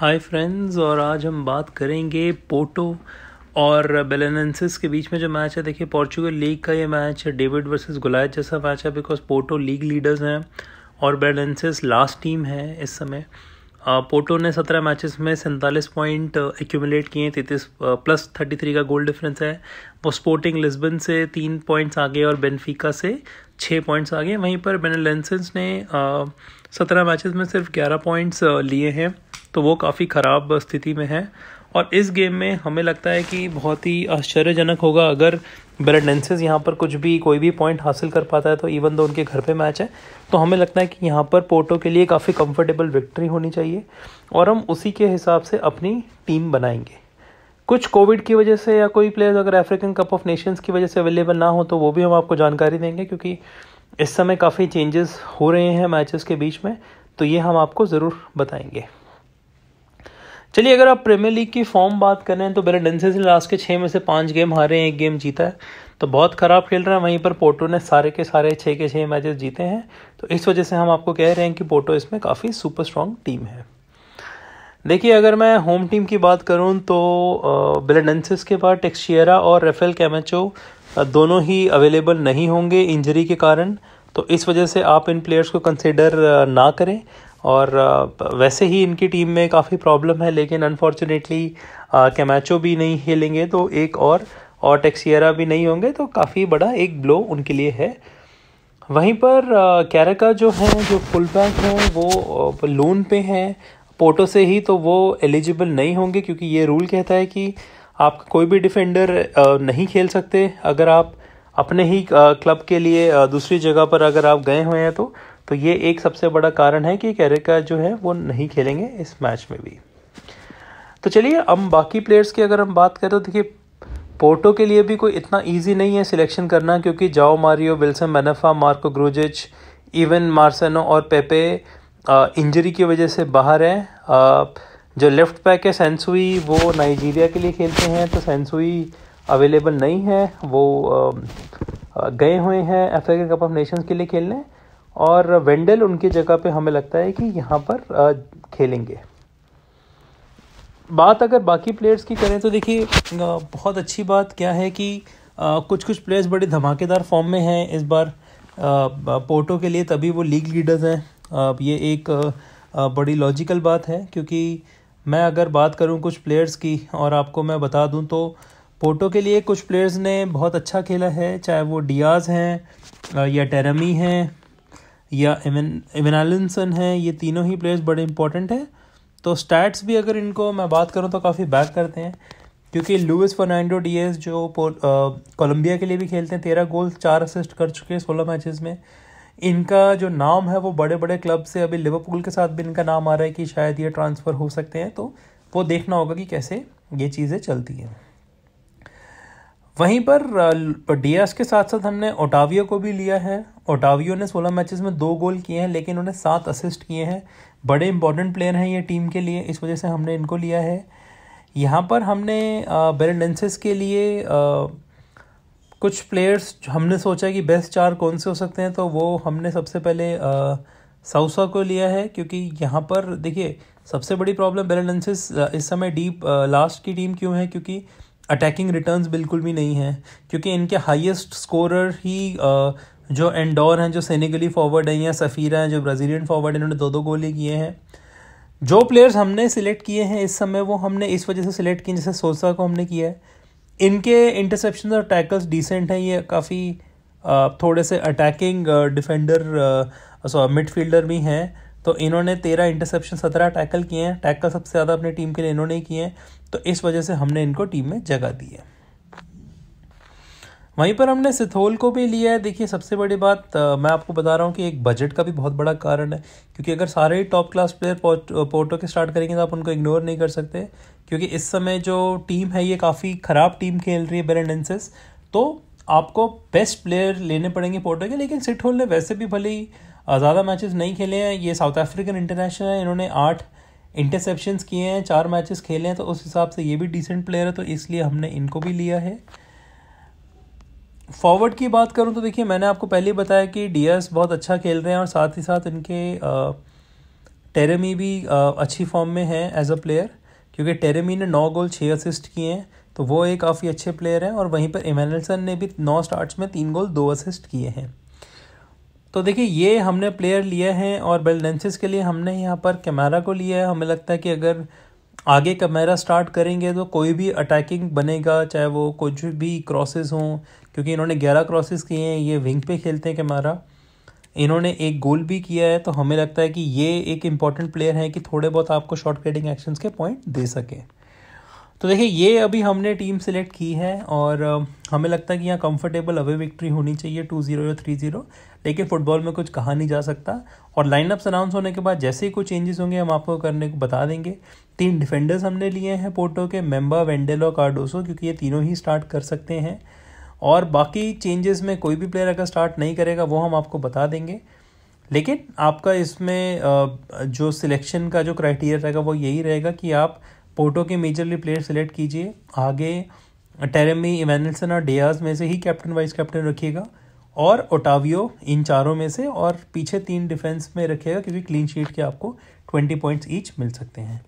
hi friends और आज हम बात करेंगे पोटो और बेलेनेंसिस के बीच में जो मैच है देखिए पोर्चुगल लीग का ये मैच है डेविड वर्सेस गुलायत जैसा मैच है बिकॉज पोटो लीग लीडर्स हैं और बेलेनेंसिस लास्ट टीम है इस समय पोटो ने सत्रह मैचेस में सैंतालीस पॉइंट एक्यूमुलेट किए तैतीस प्लस थर्टी थ्री का गोल डिफरेंस है वो स्पोर्टिंग लिस्बन से तीन पॉइंट्स आगे और बेनफिका से छः पॉइंट्स आगे वहीं पर बेनलेंसिस ने सत्रह मैचेस में सिर्फ ग्यारह पॉइंट्स लिए हैं तो वो काफ़ी ख़राब स्थिति में है और इस गेम में हमें लगता है कि बहुत ही आश्चर्यजनक होगा अगर बेलेडेंसेज यहाँ पर कुछ भी कोई भी पॉइंट हासिल कर पाता है तो इवन दो उनके घर पे मैच है तो हमें लगता है कि यहाँ पर पोर्टो के लिए काफ़ी कंफर्टेबल विक्ट्री होनी चाहिए और हम उसी के हिसाब से अपनी टीम बनाएंगे कुछ कोविड की वजह से या कोई प्लेयर्स अगर अफ्रीकन कप ऑफ नेशंस की वजह से अवेलेबल ना हो तो वो भी हम आपको जानकारी देंगे क्योंकि इस समय काफ़ी चेंजेस हो रहे हैं मैचेस के बीच में तो ये हम आपको ज़रूर बताएंगे चलिए अगर आप प्रीमियर लीग की फॉर्म बात करें तो बेलेडेंसे ने लास्ट के छः में से पाँच गेम हारे हैं एक गेम जीता है तो बहुत ख़राब खेल रहा है वहीं पर पोटो ने सारे के सारे छः के छः मैचेस जीते हैं तो इस वजह से हम आपको कह रहे हैं कि पोटो इसमें काफ़ी सुपर स्ट्रांग टीम है देखिए अगर मैं होम टीम की बात करूँ तो बेलेडेंसिस के बाद टेक्सियरा और रेफेल कैमेचो दोनों ही अवेलेबल नहीं होंगे इंजरी के कारण तो इस वजह से आप इन प्लेयर्स को कंसिडर ना करें और वैसे ही इनकी टीम में काफ़ी प्रॉब्लम है लेकिन अनफॉर्चुनेटली कैमैचो भी नहीं खेलेंगे तो एक और और टेक्सियरा भी नहीं होंगे तो काफ़ी बड़ा एक ब्लो उनके लिए है वहीं पर कैरका जो है जो फुल बैक हैं वो लोन पे हैं पोटो से ही तो वो एलिजिबल नहीं होंगे क्योंकि ये रूल कहता है कि आप कोई भी डिफेंडर नहीं खेल सकते अगर आप अपने ही क्लब के लिए दूसरी जगह पर अगर आप गए हुए हैं तो तो ये एक सबसे बड़ा कारण है कि कैरेका जो है वो नहीं खेलेंगे इस मैच में भी तो चलिए हम बाकी प्लेयर्स की अगर हम बात करें तो देखिए पोर्टो के लिए भी कोई इतना इजी नहीं है सिलेक्शन करना क्योंकि Joao Mario Wilson Manafa Marko Grujic Ivan Marcano और पेपे इंजरी की वजह से बाहर है जो लेफ्ट बैक है सेंसुई वो नाइजीरिया के लिए खेलते हैं तो सेंसुई अवेलेबल नहीं है वो आ, गए हुए हैं अफ्रीकन कप ऑफ नेशंस के लिए खेलने और वेंडल उनकी जगह पे हमें लगता है कि यहाँ पर खेलेंगे बात अगर बाकी प्लेयर्स की करें तो देखिए बहुत अच्छी बात क्या है कि कुछ कुछ प्लेयर्स बड़े धमाकेदार फॉर्म में हैं इस बार पोर्टो के लिए तभी वो लीग लीडर्स हैं ये एक बड़ी लॉजिकल बात है क्योंकि मैं अगर बात करूं कुछ प्लेयर्स की और आपको मैं बता दूं तो पोर्टो के लिए कुछ प्लेयर्स ने बहुत अच्छा खेला है चाहे वो डियाज हैं या टेरमी हैं या एमिन इमिनालिनसन है ये तीनों ही प्लेयर्स बड़े इंपॉर्टेंट हैं तो स्टैट्स भी अगर इनको मैं बात करूँ तो काफ़ी बैक करते हैं क्योंकि लुइस फर्नांडो डीएस जो कोलंबिया के लिए भी खेलते हैं तेरह गोल चार असिस्ट कर चुके हैं सोलह मैचेस में इनका जो नाम है वो बड़े बड़े क्लब से अभी लिवरपूल के साथ भी इनका नाम आ रहा है कि शायद ये ट्रांसफ़र हो सकते हैं तो वो देखना होगा कि कैसे ये चीज़ें चलती हैं वहीं पर डीएस के साथ साथ हमने ओटाविया को भी लिया है ओटावियो ने सोलह मैचेस में दो गोल किए हैं लेकिन उन्हें सात असिस्ट किए हैं बड़े इंपॉर्टेंट प्लेयर हैं ये टीम के लिए इस वजह से हमने इनको लिया है यहाँ पर हमने बेरेडेंसेस के लिए आ, कुछ प्लेयर्स हमने सोचा कि बेस्ट चार कौन से हो सकते हैं तो वो हमने सबसे पहले साउसा को लिया है क्योंकि यहाँ पर देखिए सबसे बड़ी प्रॉब्लम बेरेडेंसेस इस समय डीप लास्ट की टीम क्यों है क्योंकि अटैकिंग रिटर्न्स बिल्कुल भी नहीं है क्योंकि इनके हाईएस्ट स्कोरर ही आ, जो एंडोर हैं जो सैनिकली फॉरवर्ड हैं या सफ़ीरा हैं जो ब्राज़ीलियन फॉरवर्ड इन्होंने दो दो गोले किए हैं जो प्लेयर्स हमने सिलेक्ट किए हैं इस समय वो हमने इस वजह से सिलेक्ट किए जैसे सोसा को हमने किया है इनके इंटरसेप्शन और टैकल्स डिसेंट हैं ये काफ़ी थोड़े से अटैकिंग डिफेंडर सॉरी मिडफील्डर भी हैं तो इन्होंने तेरह इंटरसेप्शन सत्रह टैकल किए हैं टैकल सबसे ज़्यादा अपनी टीम के लिए इन्होंने किए हैं तो इस वजह से हमने इनको टीम में जगह दी है वहीं पर हमने सिथोल को भी लिया है देखिए सबसे बड़ी बात आ, मैं आपको बता रहा हूँ कि एक बजट का भी बहुत बड़ा कारण है क्योंकि अगर सारे ही टॉप क्लास प्लेयर पोर्टो के स्टार्ट करेंगे तो आप उनको इग्नोर नहीं कर सकते क्योंकि इस समय जो टीम है ये काफ़ी ख़राब टीम खेल रही है बेरेंडेंसेस तो आपको बेस्ट प्लेयर लेने पड़ेंगे पोर्टो के लेकिन सिथोल ने वैसे भी भले ही ज़्यादा मैचेस नहीं खेले हैं ये साउथ अफ्रीकन इंटरनेशनल है इन्होंने आठ इंटरसेप्शन किए हैं चार मैचेस खेले हैं तो उस हिसाब से ये भी डिसेंट प्लेयर है तो इसलिए हमने इनको भी लिया है फॉरवर्ड की बात करूं तो देखिए मैंने आपको पहले बताया कि डीएस बहुत अच्छा खेल रहे हैं और साथ ही साथ इनके टेरेमी भी आ, अच्छी फॉर्म में है एज अ प्लेयर क्योंकि टेरेमी ने नौ गोल छः असिस्ट किए हैं तो वो एक काफ़ी अच्छे प्लेयर हैं और वहीं पर इमेनसन ने भी नौ स्टार्ट्स में तीन गोल दो असिस्ट किए हैं तो देखिए ये हमने प्लेयर लिए हैं और बेलडेंसिस के लिए हमने यहाँ पर कैमरा को लिया है हमें लगता है कि अगर आगे कैमरा स्टार्ट करेंगे तो कोई भी अटैकिंग बनेगा चाहे वो कुछ भी क्रॉसेस हों क्योंकि इन्होंने ग्यारह क्रॉसेस किए हैं ये विंग पे खेलते हैं कैमरा इन्होंने एक गोल भी किया है तो हमें लगता है कि ये एक इम्पॉर्टेंट प्लेयर है कि थोड़े बहुत आपको शॉर्ट क्रेडिंग एक्शन के पॉइंट दे सकें तो देखिए ये अभी हमने टीम सेलेक्ट की है और हमें लगता है कि यहाँ कंफर्टेबल अवे विक्ट्री होनी चाहिए टू ज़ीरो या थ्री ज़ीरो लेकिन फुटबॉल में कुछ कहा नहीं जा सकता और लाइनअप्स अनाउंस होने के बाद जैसे ही कुछ चेंजेस होंगे हम आपको करने को बता देंगे तीन डिफेंडर्स हमने लिए हैं पोर्टो के मेम्बा वेंडेल और कार्डोसो क्योंकि ये तीनों ही स्टार्ट कर सकते हैं और बाकी चेंजेस में कोई भी प्लेयर अगर स्टार्ट नहीं करेगा वो हम आपको बता देंगे लेकिन आपका इसमें जो सिलेक्शन का जो क्राइटेरिया रहेगा वो यही रहेगा कि आप पोर्टो के मेजरली प्लेयर सेलेक्ट कीजिए आगे टेरेमी इवेनलसन और डेयाज में से ही कैप्टन वाइस कैप्टन रखिएगा और ओटावियो इन चारों में से और पीछे तीन डिफेंस में रखिएगा क्योंकि क्लीन शीट के आपको ट्वेंटी पॉइंट्स ईच मिल सकते हैं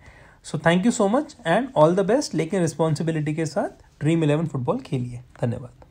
so thank you so much and all the best लेकिन रिस्पॉन्सिबिलिटी के साथ ड्रीम इलेवन फुटबॉल खेलिए धन्यवाद